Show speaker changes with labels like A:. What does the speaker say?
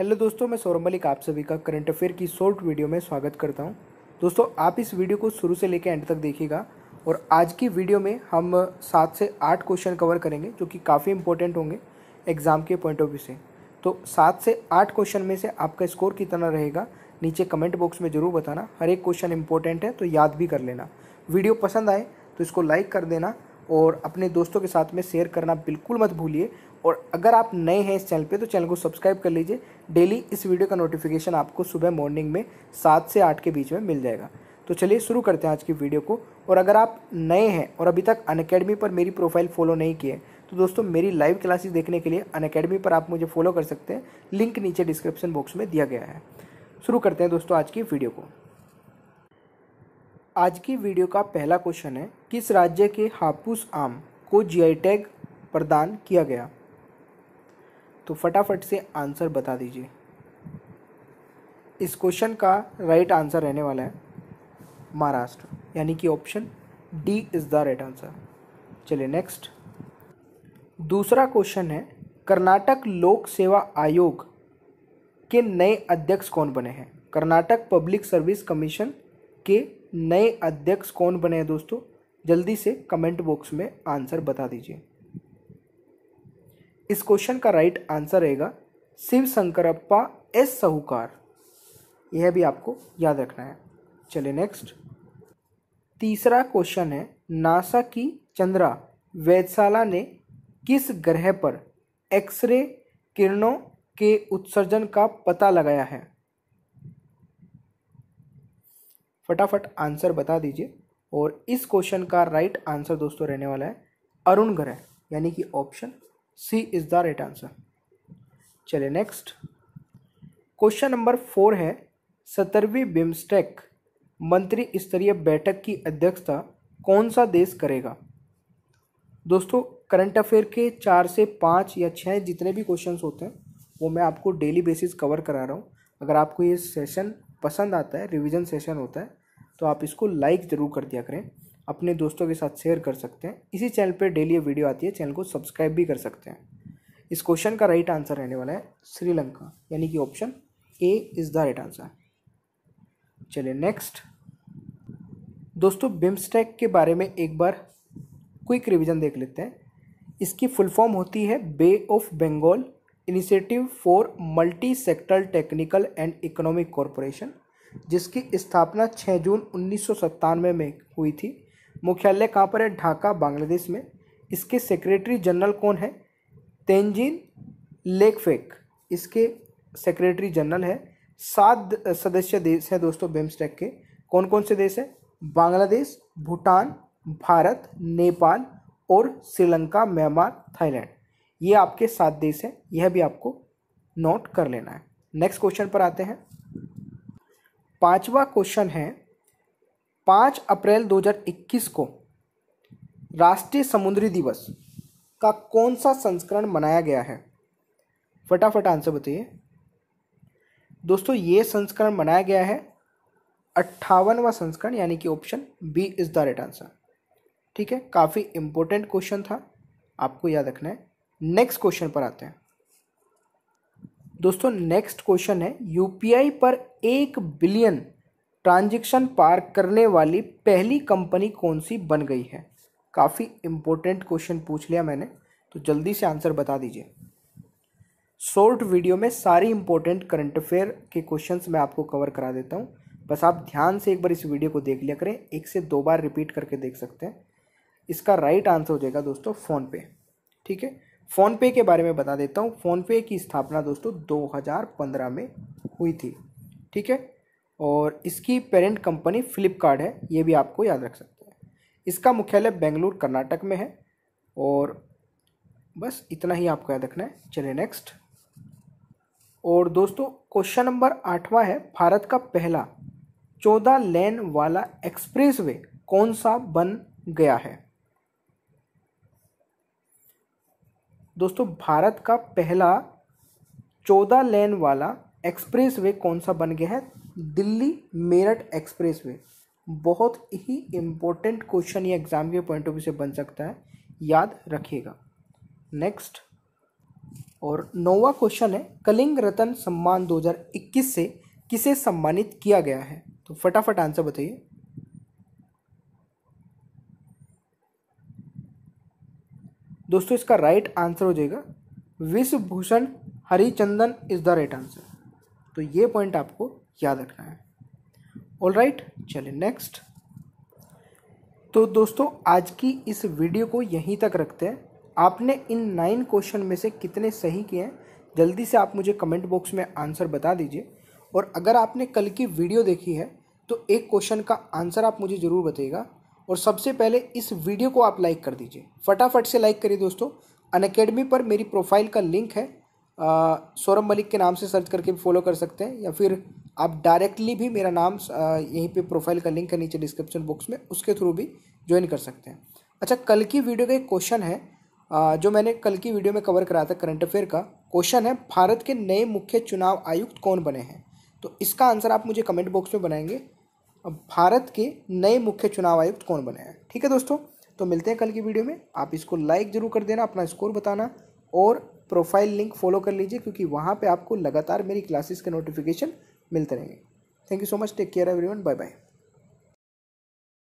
A: hello दोस्तों मैं सौरभ मलिक आप सभी का करंट अफेयर की शॉर्ट वीडियो में स्वागत करता हूं दोस्तों आप इस वीडियो को शुरू से लेकर एंड तक देखिएगा और आज की वीडियो में हम सात से आठ क्वेश्चन कवर करेंगे जो कि काफ़ी इंपॉर्टेंट होंगे एग्ज़ाम के पॉइंट ऑफ व्यू से तो सात से आठ क्वेश्चन में से आपका स्कोर कितना रहेगा नीचे कमेंट बॉक्स में ज़रूर बताना हर एक क्वेश्चन इंपॉर्टेंट है तो याद भी कर लेना वीडियो पसंद आए तो इसको लाइक कर देना और अपने दोस्तों के साथ में शेयर करना बिल्कुल मत भूलिए और अगर आप नए हैं इस चैनल पे तो चैनल को सब्सक्राइब कर लीजिए डेली इस वीडियो का नोटिफिकेशन आपको सुबह मॉर्निंग में सात से आठ के बीच में मिल जाएगा तो चलिए शुरू करते हैं आज की वीडियो को और अगर आप नए हैं और अभी तक अनकेडमी पर मेरी प्रोफाइल फॉलो नहीं किए तो दोस्तों मेरी लाइव क्लासेस देखने के लिए अनकेडमी पर आप मुझे फॉलो कर सकते हैं लिंक नीचे डिस्क्रिप्शन बॉक्स में दिया गया है शुरू करते हैं दोस्तों आज की वीडियो को आज की वीडियो का पहला क्वेश्चन है किस राज्य के हापुस आम को जीआई टैग प्रदान किया गया तो फटाफट से आंसर बता दीजिए इस क्वेश्चन का राइट आंसर रहने वाला है महाराष्ट्र यानी कि option D is the right answer चलिए नेक्स्ट दूसरा क्वेश्चन है कर्नाटक लोक सेवा आयोग के नए अध्यक्ष कौन बने हैं कर्नाटक पब्लिक सर्विस कमीशन के नए अध्यक्ष कौन बने हैं दोस्तों जल्दी से कमेंट बॉक्स में आंसर बता दीजिए इस क्वेश्चन का राइट आंसर रहेगा शिव शंकरप्पा एस साहूकार यह भी आपको याद रखना है चलिए नेक्स्ट तीसरा क्वेश्चन है नासा की चंद्रा वैधशाला ने किस ग्रह पर एक्सरे किरणों के उत्सर्जन का पता लगाया है फटाफट आंसर बता दीजिए और इस क्वेश्चन का राइट आंसर दोस्तों रहने वाला है अरुण ग्रह यानी कि option C is the right answer चलिए नेक्स्ट क्वेश्चन नंबर फोर है सत्तरवीं बिम्स्टेक मंत्री स्तरीय बैठक की अध्यक्षता कौन सा देश करेगा दोस्तों करंट अफेयर के चार से पाँच या छः जितने भी क्वेश्चन होते हैं वो मैं आपको डेली बेसिस कवर करा रहा हूँ अगर आपको ये सेशन पसंद आता है रिविज़न सेशन होता है तो आप इसको लाइक ज़रूर कर दिया करें अपने दोस्तों के साथ शेयर कर सकते हैं इसी चैनल पर डेली ये वीडियो आती है चैनल को सब्सक्राइब भी कर सकते हैं इस क्वेश्चन का राइट आंसर रहने वाला है श्रीलंका यानी कि option A is the right answer चलिए नेक्स्ट दोस्तों बिम्स्टेक के बारे में एक बार क्विक रिवीजन देख लेते हैं इसकी फुल फॉर्म होती है bay of Bengal initiative for multi sector technical and economic corporation जिसकी स्थापना 6 जून उन्नीस में हुई थी मुख्यालय कहाँ पर है ढाका बांग्लादेश में इसके सेक्रेटरी जनरल कौन है तेंजिन लेकफेक इसके सेक्रेटरी जनरल है सात सदस्य देश हैं दोस्तों बेम्सटेक के कौन कौन से देश हैं बांग्लादेश भूटान भारत नेपाल और श्रीलंका म्यांमार थाईलैंड ये आपके सात देश हैं यह भी आपको नोट कर लेना है नेक्स्ट क्वेश्चन पर आते हैं पांचवा क्वेश्चन है पाँच अप्रैल 2021 को राष्ट्रीय समुद्री दिवस का कौन सा संस्करण मनाया गया है फटाफट आंसर बताइए दोस्तों ये संस्करण मनाया गया है अट्ठावनवा संस्करण यानी कि option B is the right answer ठीक है काफ़ी इंपॉर्टेंट क्वेश्चन था आपको याद रखना है नेक्स्ट क्वेश्चन पर आते हैं दोस्तों नेक्स्ट क्वेश्चन है यूपीआई पर एक बिलियन ट्रांजेक्शन पार करने वाली पहली कंपनी कौन सी बन गई है काफ़ी इम्पोर्टेंट क्वेश्चन पूछ लिया मैंने तो जल्दी से आंसर बता दीजिए शॉर्ट वीडियो में सारी इंपॉर्टेंट करंट अफेयर के क्वेश्चंस मैं आपको कवर करा देता हूँ बस आप ध्यान से एक बार इस वीडियो को देख लिया करें एक से दो बार रिपीट करके देख सकते हैं इसका राइट आंसर हो जाएगा दोस्तों फ़ोन पे ठीक है फ़ोनपे के बारे में बता देता हूँ फ़ोनपे की स्थापना दोस्तों 2015 में हुई थी ठीक है और इसकी पेरेंट कंपनी फ्लिपकार्ट है ये भी आपको याद रख सकते हैं इसका मुख्यालय बेंगलुरु कर्नाटक में है और बस इतना ही आपको याद रखना है चलिए नेक्स्ट और दोस्तों क्वेश्चन नंबर आठवां है भारत का पहला चौदह लेन वाला एक्सप्रेसवे कौन सा बन गया है दोस्तों भारत का पहला चौदह लेन वाला एक्सप्रेस वे कौन सा बन गया है दिल्ली मेरठ एक्सप्रेस वे बहुत ही इम्पोर्टेंट क्वेश्चन ये एग्ज़ाम के पॉइंट ऑफ व्यू से बन सकता है याद रखिएगा नेक्स्ट और नौवा क्वेश्चन है कलिंग रतन सम्मान 2021 से किसे सम्मानित किया गया है तो फटाफट आंसर बताइए दोस्तों इसका राइट आंसर हो जाएगा Vishwabhushan Harichandan is the right answer तो ये पॉइंट आपको याद रखना है ऑल राइट चलिए नेक्स्ट तो दोस्तों आज की इस वीडियो को यहीं तक रखते हैं आपने इन नाइन क्वेश्चन में से कितने सही किए हैं जल्दी से आप मुझे कमेंट बॉक्स में आंसर बता दीजिए और अगर आपने कल की वीडियो देखी है तो एक क्वेश्चन का आंसर आप मुझे ज़रूर बताइएगा और सबसे पहले इस वीडियो को आप लाइक कर दीजिए फटाफट से लाइक करिए दोस्तों अन अकेडमी पर मेरी प्रोफाइल का लिंक है सौरभ मलिक के नाम से सर्च करके फॉलो कर सकते हैं या फिर आप डायरेक्टली भी मेरा नाम यहीं पे प्रोफाइल का लिंक है नीचे डिस्क्रिप्शन बॉक्स में उसके थ्रू भी ज्वाइन कर सकते हैं अच्छा कल की वीडियो का एक क्वेश्चन है आ, जो मैंने कल की वीडियो में कवर कराया था करंट अफेयर का क्वेश्चन है भारत के नए मुख्य चुनाव आयुक्त कौन बने हैं तो इसका आंसर आप मुझे कमेंट बॉक्स में बनाएंगे भारत के नए मुख्य चुनाव आयुक्त कौन बने हैं ठीक है दोस्तों तो मिलते हैं कल की वीडियो में आप इसको लाइक ज़रूर कर देना अपना स्कोर बताना और प्रोफाइल लिंक फॉलो कर लीजिए क्योंकि वहाँ पे आपको लगातार मेरी क्लासेस के नोटिफिकेशन मिलते रहेंगे thank you so much take care everyone bye bye